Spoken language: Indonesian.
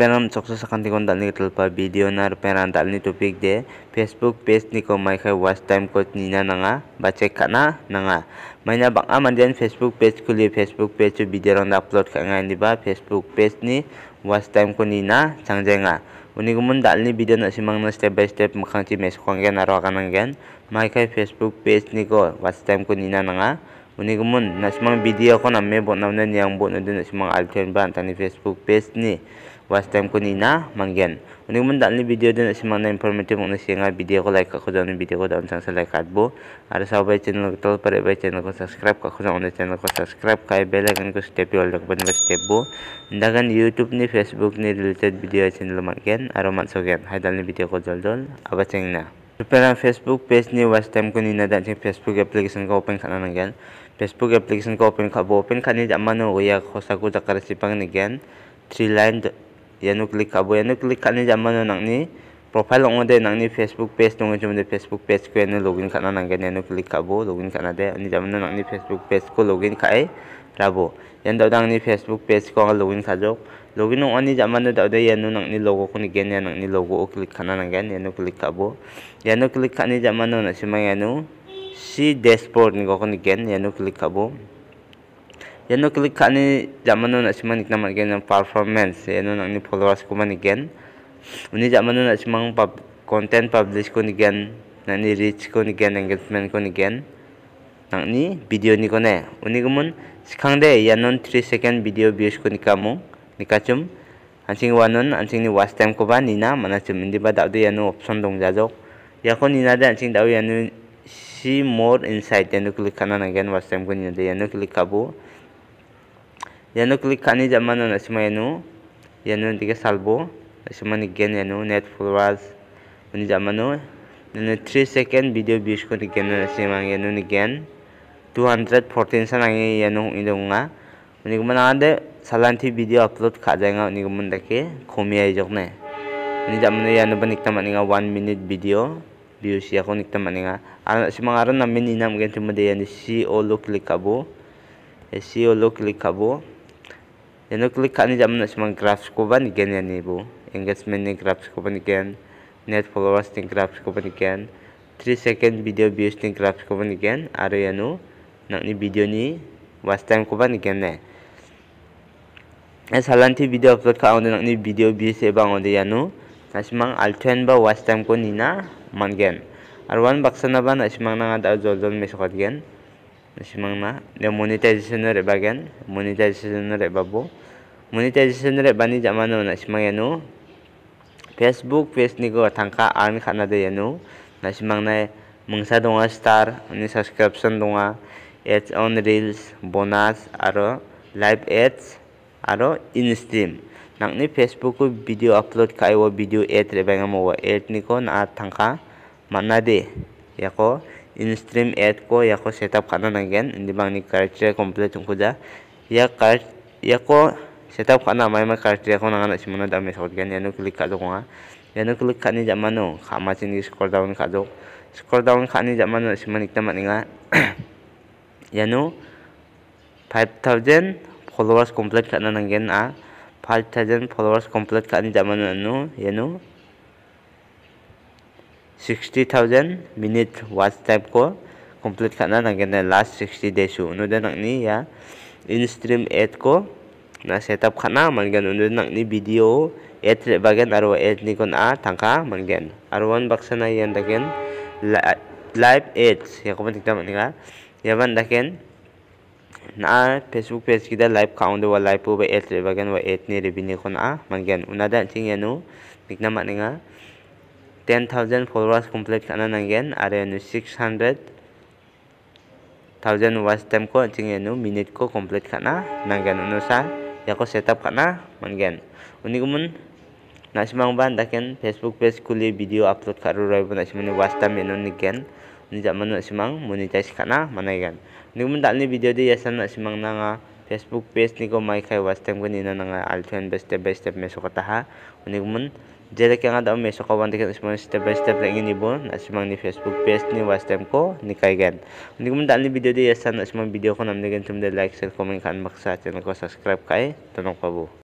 peram sukses sakanti kontak ni ketel pa video nar peram tak ni topik de Facebook page ni ko mai kai watch time ko ni na nanga ba cek ka na nanga mai na bang aman den Facebook page kuli Facebook page tu video ron upload ka ngai ni ba Facebook page ni watch time ko ni na chang jeng a uni gumun dal ni video na simang na step by step makang ti mes ko ngai na ka nang gen mai kai Facebook page ni ko watch time ko ni na nanga unikumun, nasimang video kon nambe bonamne niang yang udu nasimang alten ban tani facebook page ni was time kun ina manggen unigimun dalni video den nasimang na informative mong video ko like ko dan video ko dan sang like atbo ada sabai channel ko tol pare bai channel ko subscribe ka ko dan channel ko subscribe kai bell icon ko step yol dak ban step bo ndagan youtube ni facebook ni related video channel manggen aro mat sogen hai dalni video ko dol dol, aba chengna Perang Facebook page ni was time ko ni na dan Facebook application ko open kana nangyan. Facebook application ko open kabo open kani jamano goya kosaku jakar ni gen three line yanu click kabo yanu click kani nang ni profile ongo de ni Facebook page dongo jom de Facebook page ko yanu login nang gen yanu click bo login na de ani nang ni Facebook page ko ya login kai rabo yan da ni Facebook page ko login kajo e, login ong ani jamano da de yanu ni logo ko ya yanu ni logo o click kana nanggen yanu click kabo yanu click kani jamano na ya ya simang yanu si dashboard ni gokon igen yano click kabo yano click khani jamano na siman ikna man ng performance yano ni followers ko man again uni jamano na simang pub content publish ko igen ni reach ko igen engagement ko nang ni video ni na uni de ya no 3 second video views ko ni kacum, anjing wanon anjing ni watch time ko ba nina manachum indi ba dawde yano option dong ya yakon nina de anjing ya yano see more inside yang klik kanan again time kun yande yanu klik kabu yanu click kani jamana nasima yang yanu tiga salbo nasima ni gen net followers uni jamano yanu three second video views kun gen nasima yanu ni gen 214 san itu yanu ini kuman ada salan salanti video upload khajanga kuman kumun dake khomi ai jokne uni jamano yanu banikta maninga 1 minute video view si ako nikta maninga ana si mangaron na min inam gentu mo dayan si o lo klik kabo si o lo klik kabo e no klik ka ni jam na si mang graphs ko ba ni gen yan ibo engagement ni graphs ko ba ni gen net followers ni graphs ko ba ni gen 3 second video views ni graphs ko ba ni gen aro yanu nak ni video ni was time ko ba ni gen eh. ne Es halan ti video upload ka onde nak video views e bang onde yanu Nasimang alten ba was time ko ni na mangen. Arwan baksa na ba na isimang na nga daw zolzol may sukat gen? Isimang na, de monetization na reba gen? Monetization na reba bo? Monetization na reba ni jamano na isimang yanu? Facebook, Facebook ni ko tangka army ka na de yanu? Na isimang na mga nga star, ni subscription do nga, ads on reels, bonus, aro, live ads, aro, in-stream. ni facebook ko video upload kai o video ad re mo wa ad ni ko na tangka mana de ya ko in stream ad ko ya ko setup kana nangen indi bang ni character complete tungkuda ya ya ko setup kana mai ma character ko nangana simana da me sokgen yanu klik ka dokonga yanu klik ka ni jamano khama chin ni scroll down ka do scroll down ka ni jamano simani nga ninga yanu 5000 followers complete kana nangen a 5000 followers complete kan zaman ano anu yenu 60000 minute watch time ko complete kan na gen last 60 days u nu den ni ya in stream 8 ko na setup kan na man gen nu den ni video 8 bagian aro ad ni kon a tangka man gen aro one baksa na yen dagen live 8 ya komen tik tam ni ka ya ban dagen na facebook page kita live count wa live pu ba et le ba wa et ni re bini kon a mangen, gan una da thing ya nikna ma ninga 10000 followers complete kana nangen are nu 600 thousand watch time ko thing ya minute ko complete kana nangen unusa sa ya ko setup kana mangen, gan uni nasimang ban daken facebook page kuli video upload karu rai bu nasimani watch time ya nigen nijak mana simang monetize kana mana ikan. ni mun tak ni video dia sana nak simang nanga Facebook page ni ko mai kai was tem gani na nanga alten best step by step mesok kata ha ni mun jela ke ngada mesok ko wan dekat mang step by step lagi ni bon nak simang ni Facebook page ni was tem ko ni kai gan ni mun tak ni video dia sana nak simang video ko nam ni like share komen kan maksa channel ko subscribe kai kau bu.